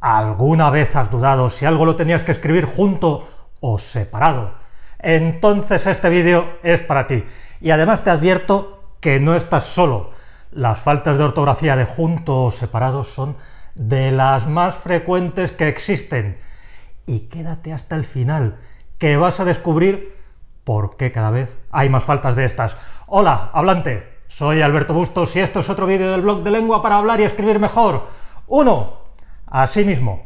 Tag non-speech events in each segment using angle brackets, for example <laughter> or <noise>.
¿Alguna vez has dudado si algo lo tenías que escribir junto o separado? Entonces este vídeo es para ti. Y además te advierto que no estás solo. Las faltas de ortografía de junto o separado son de las más frecuentes que existen. Y quédate hasta el final, que vas a descubrir por qué cada vez hay más faltas de estas. Hola, hablante. Soy Alberto Bustos y esto es otro vídeo del blog de lengua para hablar y escribir mejor. Uno. Asimismo, sí mismo,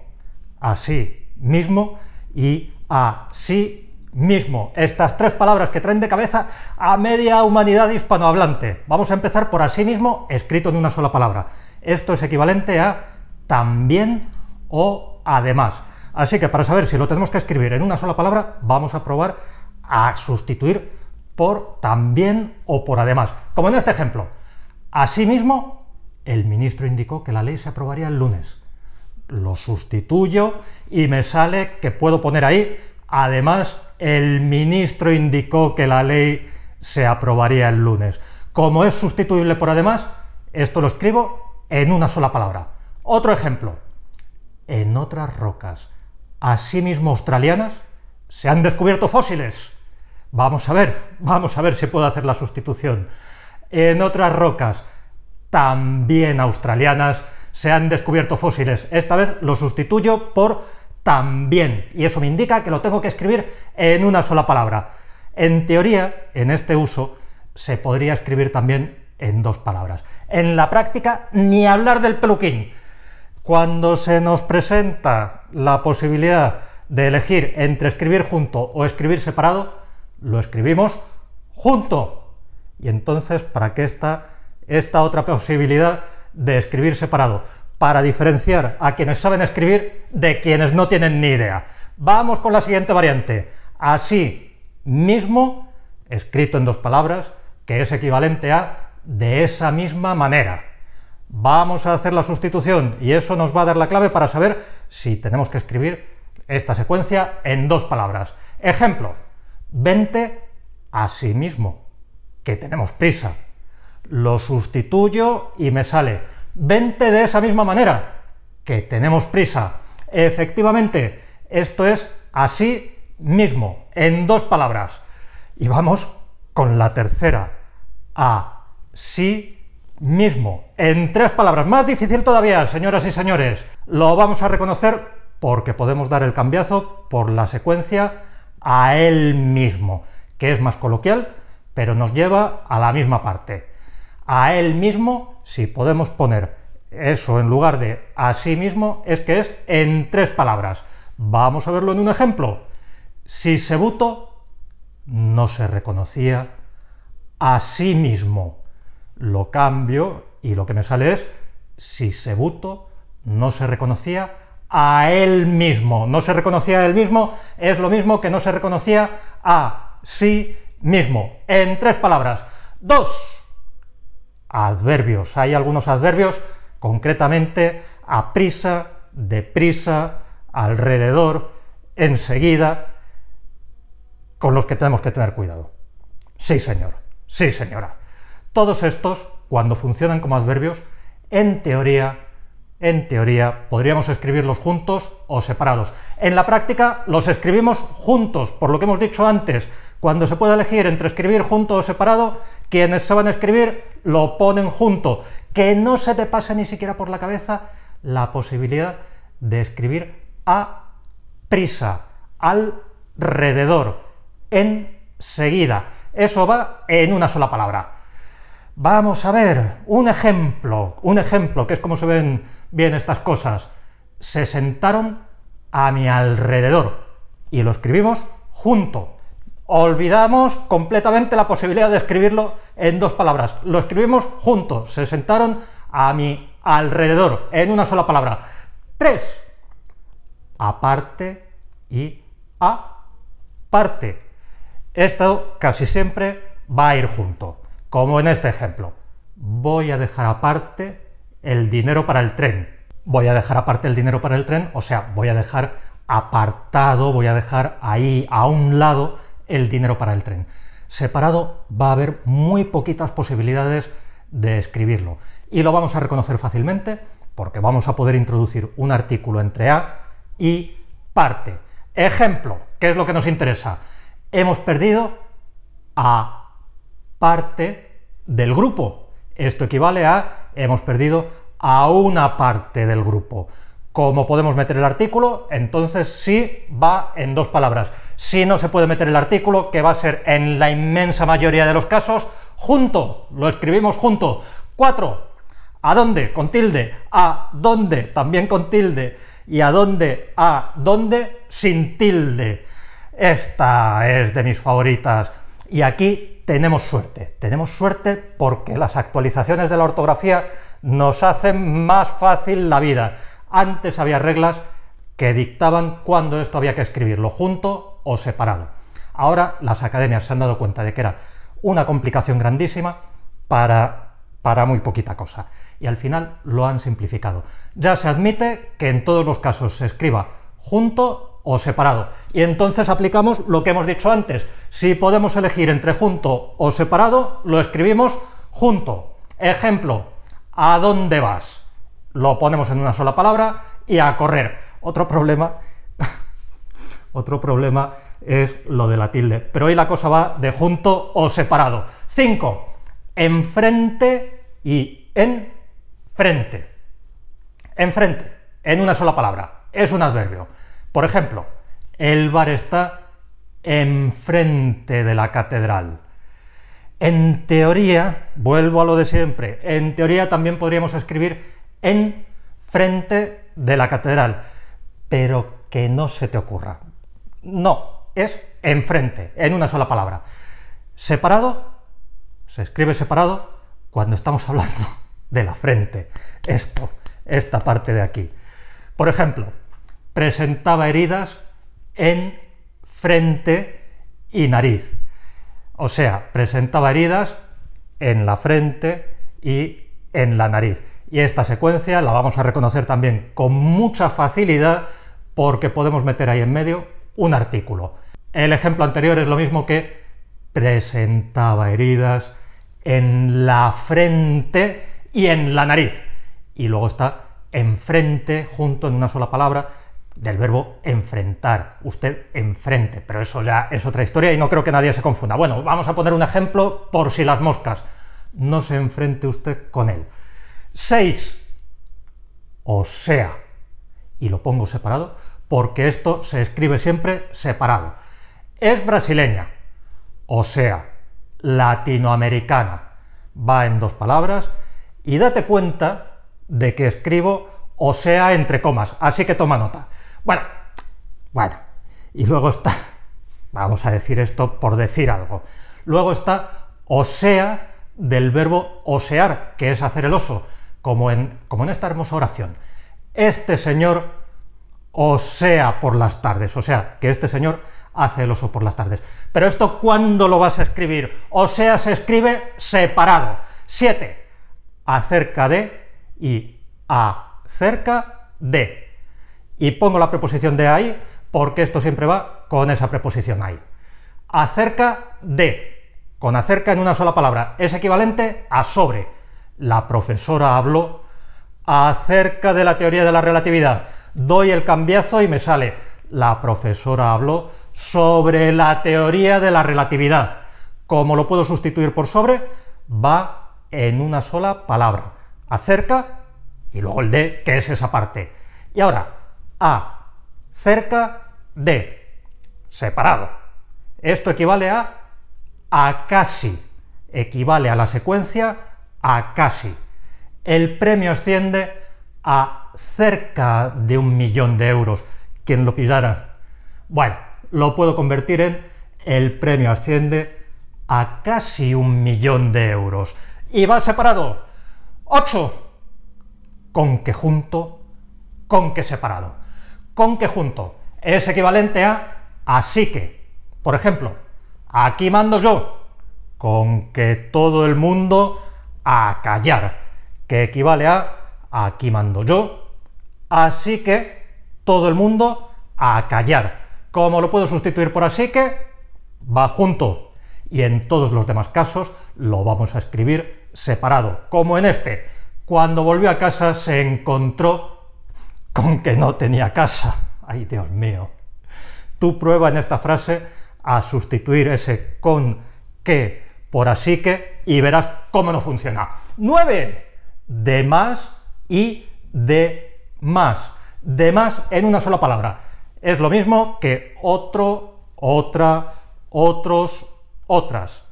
así mismo y así mismo. Estas tres palabras que traen de cabeza a media humanidad hispanohablante. Vamos a empezar por así mismo escrito en una sola palabra. Esto es equivalente a también o además. Así que para saber si lo tenemos que escribir en una sola palabra, vamos a probar a sustituir por también o por además. Como en este ejemplo. Asimismo, el ministro indicó que la ley se aprobaría el lunes lo sustituyo y me sale que puedo poner ahí, además, el ministro indicó que la ley se aprobaría el lunes. Como es sustituible por además, esto lo escribo en una sola palabra. Otro ejemplo. En otras rocas, asimismo australianas, se han descubierto fósiles. Vamos a ver, vamos a ver si puedo hacer la sustitución. En otras rocas, también australianas, se han descubierto fósiles. Esta vez lo sustituyo por también. Y eso me indica que lo tengo que escribir en una sola palabra. En teoría, en este uso, se podría escribir también en dos palabras. En la práctica, ni hablar del peluquín. Cuando se nos presenta la posibilidad de elegir entre escribir junto o escribir separado, lo escribimos junto. Y entonces, ¿para qué está esta otra posibilidad de escribir separado, para diferenciar a quienes saben escribir de quienes no tienen ni idea. Vamos con la siguiente variante. Así mismo, escrito en dos palabras, que es equivalente a de esa misma manera. Vamos a hacer la sustitución y eso nos va a dar la clave para saber si tenemos que escribir esta secuencia en dos palabras. Ejemplo, vente a mismo, que tenemos prisa lo sustituyo y me sale 20 de esa misma manera, que tenemos prisa. Efectivamente, esto es así mismo, en dos palabras. Y vamos con la tercera, a sí mismo, en tres palabras. Más difícil todavía, señoras y señores. Lo vamos a reconocer porque podemos dar el cambiazo por la secuencia a él mismo, que es más coloquial, pero nos lleva a la misma parte a él mismo, si podemos poner eso en lugar de a sí mismo, es que es en tres palabras. Vamos a verlo en un ejemplo. Si Sebuto no se reconocía a sí mismo. Lo cambio y lo que me sale es si Sebuto no se reconocía a él mismo. No se reconocía a él mismo es lo mismo que no se reconocía a sí mismo. En tres palabras. Dos adverbios. Hay algunos adverbios, concretamente a prisa, deprisa, alrededor, enseguida, con los que tenemos que tener cuidado. Sí, señor, sí, señora. Todos estos, cuando funcionan como adverbios, en teoría en teoría podríamos escribirlos juntos o separados. En la práctica los escribimos juntos, por lo que hemos dicho antes, cuando se puede elegir entre escribir junto o separado, quienes saben escribir lo ponen junto. Que no se te pase ni siquiera por la cabeza la posibilidad de escribir a prisa, alrededor, seguida. Eso va en una sola palabra. Vamos a ver un ejemplo, un ejemplo que es como se ven bien estas cosas. Se sentaron a mi alrededor. Y lo escribimos junto. Olvidamos completamente la posibilidad de escribirlo en dos palabras. Lo escribimos junto. Se sentaron a mi alrededor, en una sola palabra. Tres. Aparte y aparte. Esto casi siempre va a ir junto, como en este ejemplo. Voy a dejar aparte el dinero para el tren. Voy a dejar aparte el dinero para el tren, o sea, voy a dejar apartado, voy a dejar ahí a un lado el dinero para el tren. Separado va a haber muy poquitas posibilidades de escribirlo. Y lo vamos a reconocer fácilmente porque vamos a poder introducir un artículo entre A y parte. Ejemplo, ¿qué es lo que nos interesa? Hemos perdido a parte del grupo, esto equivale a, hemos perdido a una parte del grupo. ¿Cómo podemos meter el artículo, entonces sí va en dos palabras. Si no se puede meter el artículo, que va a ser en la inmensa mayoría de los casos, junto, lo escribimos junto. Cuatro. ¿A dónde? Con tilde. ¿A dónde? También con tilde. ¿Y a dónde? ¿A dónde? Sin tilde. Esta es de mis favoritas. Y aquí tenemos suerte. Tenemos suerte porque las actualizaciones de la ortografía nos hacen más fácil la vida. Antes había reglas que dictaban cuándo esto había que escribirlo, junto o separado. Ahora las academias se han dado cuenta de que era una complicación grandísima para, para muy poquita cosa. Y al final lo han simplificado. Ya se admite que en todos los casos se escriba junto o separado. Y entonces aplicamos lo que hemos dicho antes. Si podemos elegir entre junto o separado, lo escribimos junto. Ejemplo, ¿a dónde vas? Lo ponemos en una sola palabra y a correr. Otro problema, <laughs> otro problema es lo de la tilde. Pero hoy la cosa va de junto o separado. 5. Enfrente y en frente. Enfrente, en una sola palabra. Es un adverbio. Por ejemplo, el bar está enfrente de la catedral. En teoría, vuelvo a lo de siempre, en teoría también podríamos escribir en frente de la catedral, pero que no se te ocurra. No, es enfrente, en una sola palabra. Separado, se escribe separado cuando estamos hablando de la frente, esto, esta parte de aquí. Por ejemplo, presentaba heridas en frente y nariz. O sea, presentaba heridas en la frente y en la nariz. Y esta secuencia la vamos a reconocer también con mucha facilidad porque podemos meter ahí en medio un artículo. El ejemplo anterior es lo mismo que presentaba heridas en la frente y en la nariz. Y luego está frente junto en una sola palabra, del verbo enfrentar. Usted enfrente, pero eso ya es otra historia y no creo que nadie se confunda. Bueno, vamos a poner un ejemplo por si las moscas. No se enfrente usted con él. Seis, O sea. Y lo pongo separado porque esto se escribe siempre separado. Es brasileña. O sea, latinoamericana. Va en dos palabras y date cuenta de que escribo o sea entre comas, así que toma nota. Bueno, bueno, y luego está, <laughs> vamos a decir esto por decir algo, luego está o sea del verbo osear, que es hacer el oso, como en, como en esta hermosa oración. Este señor osea por las tardes, o sea, que este señor hace el oso por las tardes. Pero esto, ¿cuándo lo vas a escribir? O sea, se escribe separado. 7. Acerca de y a cerca de. Y pongo la preposición de ahí porque esto siempre va con esa preposición ahí. Acerca de. Con acerca en una sola palabra es equivalente a sobre. La profesora habló acerca de la teoría de la relatividad. Doy el cambiazo y me sale. La profesora habló sobre la teoría de la relatividad. Como lo puedo sustituir por sobre? Va en una sola palabra. Acerca y luego el d que es esa parte. Y ahora, a cerca de separado. Esto equivale a a casi. Equivale a la secuencia a casi. El premio asciende a cerca de un millón de euros. Quien lo pidiera. Bueno, lo puedo convertir en el premio asciende a casi un millón de euros. Y va separado. Ocho con que junto, con que separado. Con que junto es equivalente a así que. Por ejemplo, aquí mando yo, con que todo el mundo a callar, que equivale a aquí mando yo, así que todo el mundo a callar. ¿Cómo lo puedo sustituir por así que? Va junto. Y en todos los demás casos lo vamos a escribir separado, como en este cuando volvió a casa se encontró con que no tenía casa. Ay, Dios mío. Tú prueba en esta frase a sustituir ese con que por así que y verás cómo no funciona. ¡Nueve! De más y de más. De más en una sola palabra. Es lo mismo que otro, otra, otros, otras.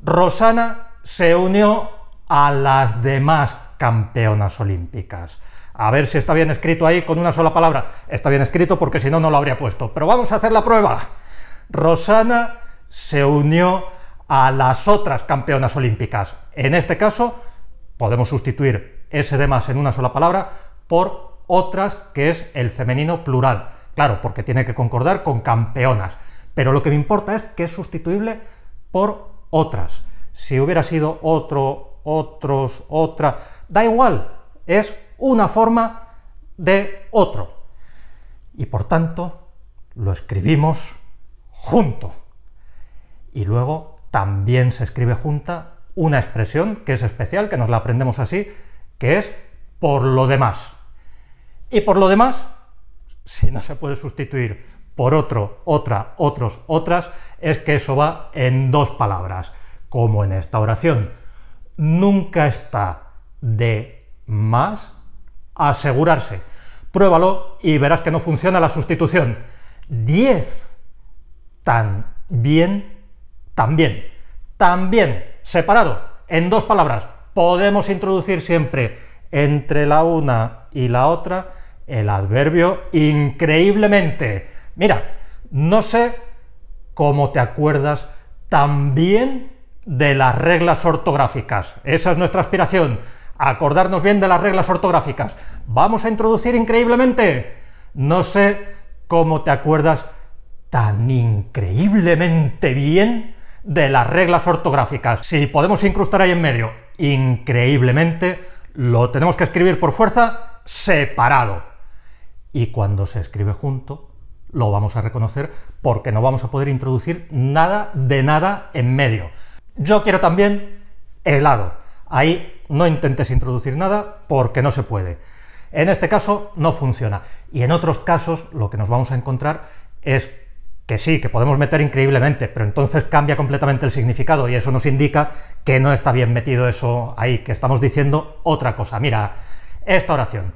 Rosana se unió a las demás campeonas olímpicas. A ver si está bien escrito ahí con una sola palabra. Está bien escrito porque si no, no lo habría puesto. Pero vamos a hacer la prueba. Rosana se unió a las otras campeonas olímpicas. En este caso, podemos sustituir ese de más en una sola palabra por otras, que es el femenino plural. Claro, porque tiene que concordar con campeonas. Pero lo que me importa es que es sustituible por otras. Si hubiera sido otro otros, otra, da igual, es una forma de otro. Y por tanto, lo escribimos junto. Y luego también se escribe junta una expresión que es especial, que nos la aprendemos así, que es por lo demás. Y por lo demás, si no se puede sustituir por otro, otra, otros, otras, es que eso va en dos palabras, como en esta oración nunca está de más asegurarse. Pruébalo y verás que no funciona la sustitución. 10 tan bien, también. También, separado, en dos palabras. Podemos introducir siempre entre la una y la otra el adverbio increíblemente. Mira, no sé cómo te acuerdas también de las reglas ortográficas. Esa es nuestra aspiración, acordarnos bien de las reglas ortográficas. Vamos a introducir increíblemente. No sé cómo te acuerdas tan increíblemente bien de las reglas ortográficas. Si podemos incrustar ahí en medio, increíblemente, lo tenemos que escribir por fuerza separado. Y cuando se escribe junto, lo vamos a reconocer porque no vamos a poder introducir nada de nada en medio. Yo quiero también helado. Ahí no intentes introducir nada porque no se puede. En este caso no funciona. Y en otros casos lo que nos vamos a encontrar es que sí, que podemos meter increíblemente, pero entonces cambia completamente el significado y eso nos indica que no está bien metido eso ahí, que estamos diciendo otra cosa. Mira, esta oración.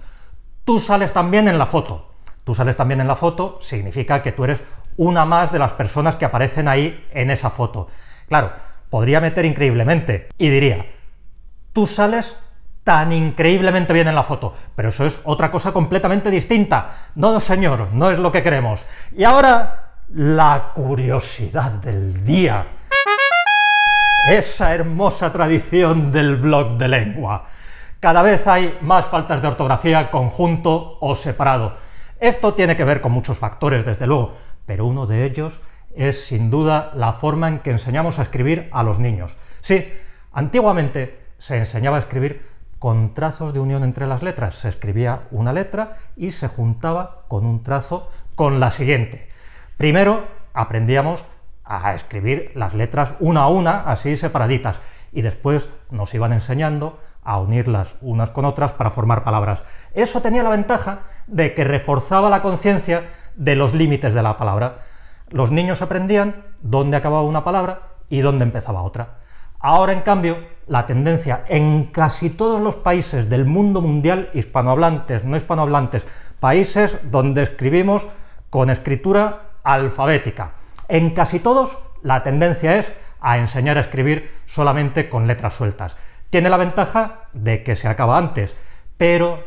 Tú sales también en la foto. Tú sales también en la foto significa que tú eres una más de las personas que aparecen ahí en esa foto. Claro, podría meter increíblemente. Y diría, tú sales tan increíblemente bien en la foto, pero eso es otra cosa completamente distinta. No, señor, no es lo que queremos. Y ahora, la curiosidad del día. Esa hermosa tradición del blog de lengua. Cada vez hay más faltas de ortografía conjunto o separado. Esto tiene que ver con muchos factores, desde luego, pero uno de ellos es sin duda la forma en que enseñamos a escribir a los niños. Sí, antiguamente se enseñaba a escribir con trazos de unión entre las letras. Se escribía una letra y se juntaba con un trazo con la siguiente. Primero aprendíamos a escribir las letras una a una, así separaditas, y después nos iban enseñando a unirlas unas con otras para formar palabras. Eso tenía la ventaja de que reforzaba la conciencia de los límites de la palabra. Los niños aprendían dónde acababa una palabra y dónde empezaba otra. Ahora, en cambio, la tendencia en casi todos los países del mundo mundial, hispanohablantes, no hispanohablantes, países donde escribimos con escritura alfabética, en casi todos la tendencia es a enseñar a escribir solamente con letras sueltas. Tiene la ventaja de que se acaba antes, pero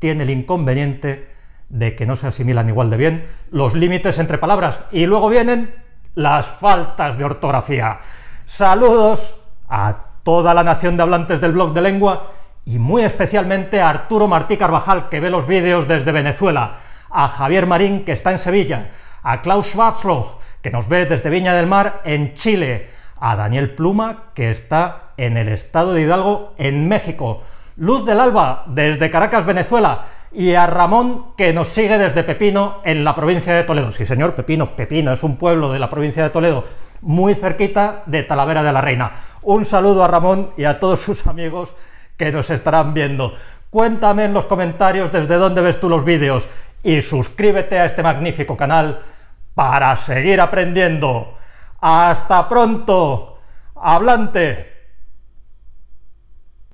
tiene el inconveniente de que no se asimilan igual de bien, los límites entre palabras y luego vienen las faltas de ortografía. Saludos a toda la nación de hablantes del blog de lengua y muy especialmente a Arturo Martí Carvajal que ve los vídeos desde Venezuela, a Javier Marín que está en Sevilla, a Klaus Schwarzloch que nos ve desde Viña del Mar en Chile, a Daniel Pluma que está en el estado de Hidalgo en México, Luz del Alba desde Caracas, Venezuela, y a Ramón que nos sigue desde Pepino en la provincia de Toledo. Sí, señor, Pepino, Pepino es un pueblo de la provincia de Toledo, muy cerquita de Talavera de la Reina. Un saludo a Ramón y a todos sus amigos que nos estarán viendo. Cuéntame en los comentarios desde dónde ves tú los vídeos y suscríbete a este magnífico canal para seguir aprendiendo. Hasta pronto, hablante.